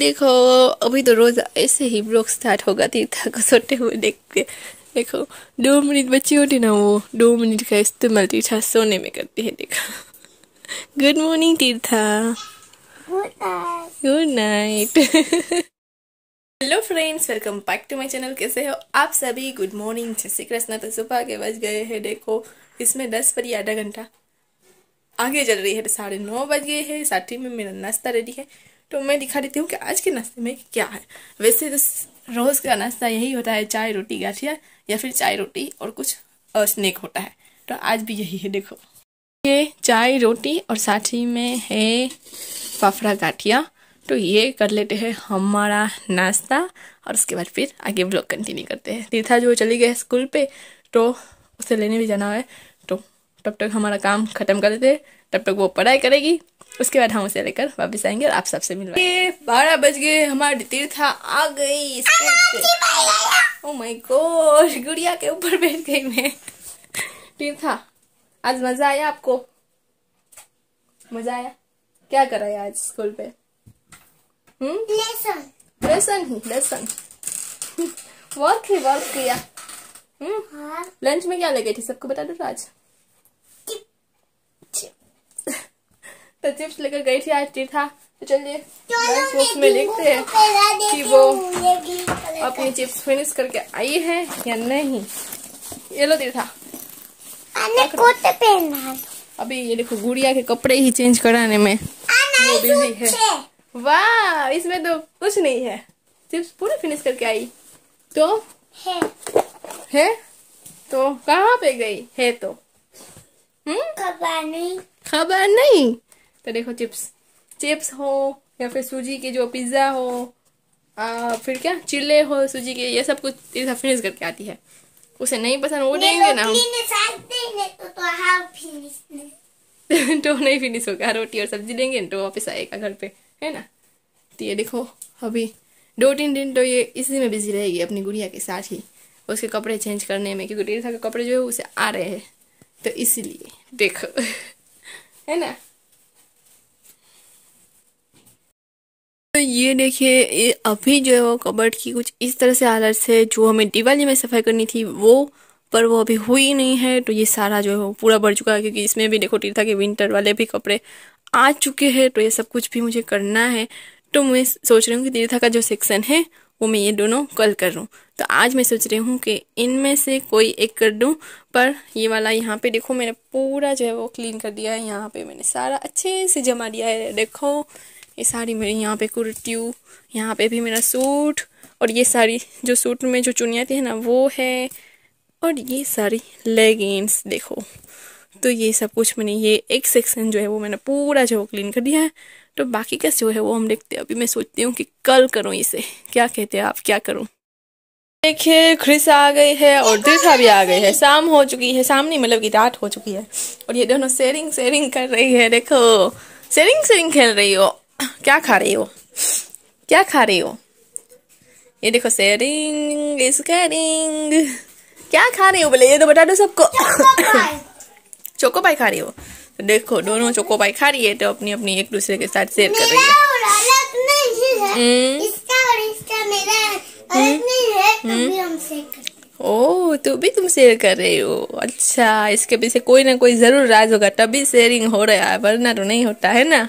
देखो अभी तो रोज ऐसे ही ब्लॉग स्टार्ट होगा तीर्था को सोते हुए देख के देखो दो मिनट बची होती ना वो दो मिनट का इस्तेमाल तीर्था सोने में करती है देखो good morning Tirtha good night hello friends welcome back to my channel कैसे हो आप सभी गुड मॉर्निंग जय श्री कृष्णा तो सुबह के बज गए हैं देखो इसमें दस पर आधा घंटा आगे चल रही है साढ़े नौ बज गए हैं साथ ही में मेरा नाश्ता रेडी है तो मैं दिखा देती हूँ कि आज के नाश्ते में क्या है वैसे तो रोज़ का नाश्ता यही होता है चाय रोटी गाठिया या फिर चाय रोटी और कुछ स्नैक होता है तो आज भी यही है देखो ये चाय रोटी और साथ ही में है फाफड़ा गाठिया तो ये कर लेते हैं हमारा नाश्ता और उसके बाद फिर आगे ब्लॉग कंटिन्यू करते हैं तीर्था जो चली गए स्कूल पे तो उसे लेने भी जाना है तो तब तक हमारा काम ख़त्म कर देते तब तक वो पढ़ाई करेगी उसके बाद हम उसे लेकर वापस आएंगे और आप सबसे मिलवाएंगे बारह बज गए हमारी तीर्था आ गई माय oh गॉड गुड़िया के ऊपर बैठ गई मैं तीर्था आज मजा आया आपको मजा आया क्या है आज स्कूल पे लेसन लेसन वर्क ही वर्क किया हम्म लंच हाँ। में क्या लगे थी सबको बता दो तो आज तो चिप्स लेकर गई थी आज तीर्था तो चलिए उसमें देखते हैं तो कि वो अपनी चिप्स फिनिश करके आई है या नहीं ये लो तीर्था अभी ये देखो गुड़िया के कपड़े ही चेंज कराने में वो बिजी है वाह इसमें तो कुछ नहीं है चिप्स पूरे फिनिश करके आई तो है, है? तो कहाँ पे गई है तो हम्म खबर नहीं खबर नहीं तो देखो चिप्स चिप्स हो या फिर सूजी के जो पिज़्ज़ा हो आ, फिर क्या चिल्ले हो सूजी के ये सब कुछ ये फिनिश करके आती है उसे नहीं पसंद वो देंगे ना तो, तो, नहीं फिनिश तो होगा रोटी और सब्जी देंगे तो वापस आएगा घर पे है ना तो ये देखो अभी दो तीन दिन तो ये इसी में बिजी रहेगी अपनी गुड़िया के साथ ही उसके कपड़े चेंज करने में क्योंकि रेखा के कपड़े जो है उसे आ रहे हैं तो इसीलिए देखो है ना तो ये देखिए अभी जो है वो कबर्ड की कुछ इस तरह से हालत है जो हमें दिवाली में सफाई करनी थी वो पर वो अभी हुई नहीं है तो ये सारा जो है वो पूरा भर चुका है क्योंकि इसमें भी देखो टीर्था के विंटर वाले भी कपड़े आ चुके हैं तो ये सब कुछ भी मुझे करना है तो मैं सोच रही हूँ कि तीर्था का जो सेक्शन है वो मैं ये दोनों कल कर लूँ तो आज मैं सोच रही हूँ कि इनमें से कोई एक कर दूँ पर ये वाला यहाँ पे देखो मैंने पूरा जो है वो क्लीन कर दिया है यहाँ पे मैंने सारा अच्छे से जमा दिया है देखो ये सारी मेरी यहाँ पे कुर्तियों यहाँ पे भी मेरा सूट और ये सारी जो सूट में जो चुनिया थी ना वो है और ये सारी लेगिंग्स देखो तो ये सब कुछ मैंने ये एक सेक्शन जो है वो मैंने पूरा जो क्लीन कर दिया है तो बाकी का जो है वो हम देखते हैं अभी मैं सोचती हूँ कि कल करूँ इसे क्या कहते हैं आप क्या करूँ देखिए ख्रिस आ गई है और दीर्था भी आ गई है शाम हो चुकी है शाम नहीं मतलब कि रात हो चुकी है और ये दोनों शेयरिंग शेयरिंग कर रही है देखो शेयरिंग शेयरिंग खेल रही हो क्या खा रही हो क्या खा रही हो ये देखो शेयरिंग इज कैरिंग क्या खा रही हो बोले ये तो बता दो सबको चोको पाई खा रही हो तो देखो दोनों चोको पाई खा रही है तो अपनी अपनी एक दूसरे के साथ शेयर कर रही है हम्म। हम्म। हम्म। ओ तो भी तुम शेयर कर रहे हो अच्छा इसके पीछे कोई ना कोई जरूर राज होगा तभी शेयरिंग हो रहा है वरना तो नहीं होता है ना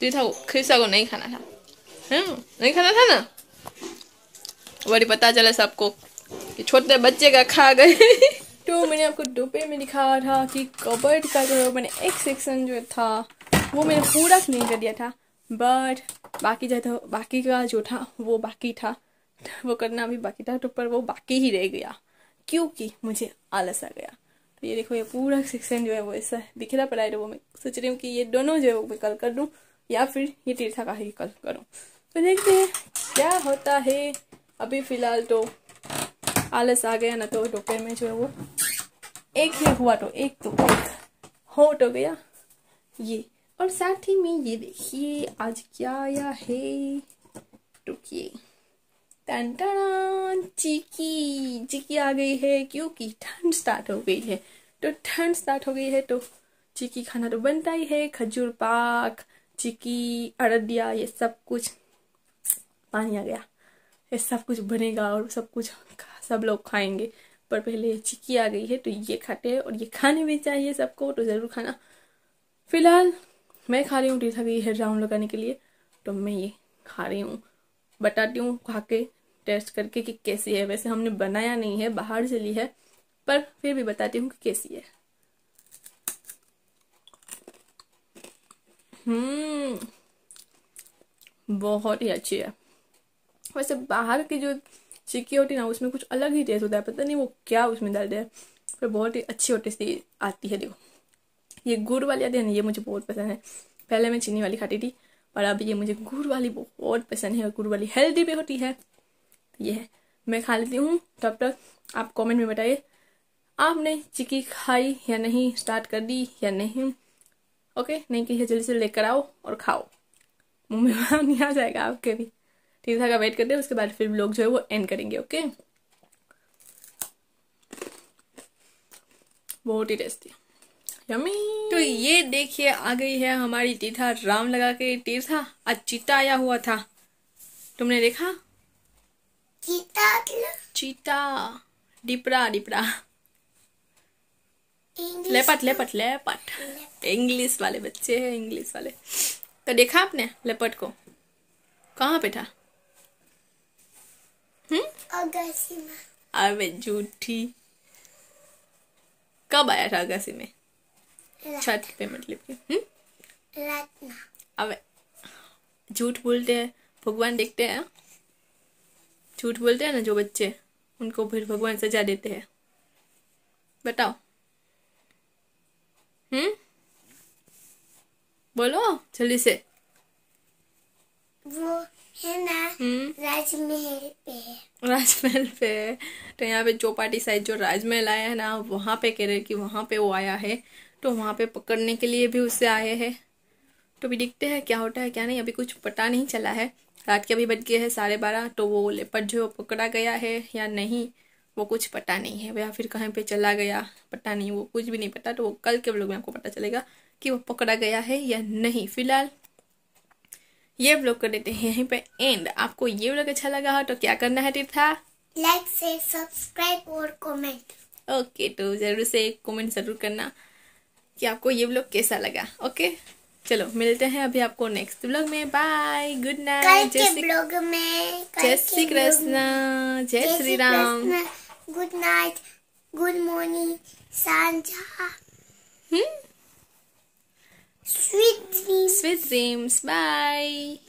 दी था खिस्सा को नहीं खाना था हम्म नहीं खाना था ना वरी पता चला सबको कि छोटे बच्चे का खा गए तो मैंने आपको दोपहर में दिखाया था कि कबर्ड का जो मैंने एक सेक्शन जो था वो मैंने पूरा क्लीन कर दिया था बट बाकी जो बाकी का जो था वो बाकी था वो करना भी बाकी था तो पर वो बाकी ही रह गया क्योंकि मुझे आलस आ गया तो ये देखो ये पूरा सेक्शन जो है वो ऐसा दिखना पड़ा है तो वो मैं सोच रही हूँ कि ये दोनों जो है वो मैं कल कर दूँ या फिर ये तीर्था का ही कल करूँ तो देखते हैं क्या होता है अभी फिलहाल तो आलस आ गया ना तो दोपहर में जो है वो एक ही हुआ तो एक तो एक हो तो गया ये और साथ ही में ये देखिए आज क्या आया है रुकिए चीकी चीकी आ गई है क्योंकि ठंड स्टार्ट हो गई है तो ठंड स्टार्ट हो गई है तो चीकी खाना तो बनता ही है खजूर पाक चिकी अरडिया ये सब कुछ पानी आ गया ये सब कुछ बनेगा और सब कुछ सब लोग खाएंगे पर पहले चिकी आ गई है तो ये खाते हैं और ये खाने भी चाहिए सबको तो ज़रूर खाना फिलहाल मैं खा रही हूँ टीठा तो गई हेयर राउंड लगाने के लिए तो मैं ये खा रही हूँ बताती हूँ खा के टेस्ट करके कि कैसी है वैसे हमने बनाया नहीं है बाहर से ली है पर फिर भी बताती हूँ कि कैसी है हम्म बहुत ही अच्छी है वैसे बाहर की जो चिक्की होती है ना उसमें कुछ अलग ही टेस्ट होता है पता नहीं वो क्या उसमें डालते हैं पर बहुत ही अच्छी और टेस्टी आती है देखो ये गुड़ वाली आती है ना ये मुझे बहुत पसंद है पहले मैं चीनी वाली खाती थी पर अब ये मुझे गुड़ वाली बहुत पसंद है और गुड़ वाली हेल्दी भी होती है ये है मैं खा लेती हूँ तब तक आप कमेंट में बताइए आपने चिक्की खाई या नहीं स्टार्ट कर दी या नहीं ओके नहीं कहिए जल्दी से लेकर आओ और खाओ मुंह में नहीं आ जाएगा आपके भी ठीक ठाक वेट करते हैं उसके बाद फिर लोग जो है वो एंड करेंगे ओके बहुत ही टेस्टी यमी तो ये देखिए आ गई है हमारी तीर्था राम लगा के तीर्था आज चीता आया हुआ था तुमने देखा चीता चीता डिपरा डिपरा लेपट लेपट लेपट इंग्लिश वाले बच्चे हैं इंग्लिश वाले तो देखा आपने लेपट को कहाँ पे था हम्म? अरे झूठी कब आया था अगासी में छत पे मतलब कि हम्म? अब झूठ बोलते हैं भगवान देखते हैं झूठ बोलते हैं ना जो बच्चे उनको फिर भगवान सजा देते हैं बताओ हम्म बोलो जल्दी से वो है ना राजमहल पे राजमहल पे तो यहाँ पे चौपाटी साइड जो राजमहल आया है ना वहाँ पे कह रहे कि वहाँ पे वो आया है तो वहाँ पे पकड़ने के लिए भी उसे आए हैं तो अभी देखते हैं क्या होता है क्या नहीं अभी कुछ पता नहीं चला है रात के अभी बज गए हैं साढ़े बारह तो वो लेपट जो पकड़ा गया है या नहीं वो कुछ पता नहीं है या फिर कहीं पे चला गया पता नहीं वो कुछ भी नहीं पता तो वो कल के ब्लॉग में आपको पता चलेगा कि वो पकड़ा गया है या नहीं फिलहाल ये ब्लॉग कर देते हैं यहीं पे एंड आपको ये ब्लॉग अच्छा लगा हो तो क्या करना है तीर्था लाइक से सब्सक्राइब और कॉमेंट ओके तो जरूर से कॉमेंट जरूर करना कि आपको ये ब्लॉग कैसा लगा ओके चलो मिलते हैं अभी आपको नेक्स्ट ब्लॉग में bye good night Jai Shri blog में जय श्री कृष्ण जय Shri Ram Good night. Good morning, Sanja. Hmm? Sweet dreams. Sweet dreams. Bye.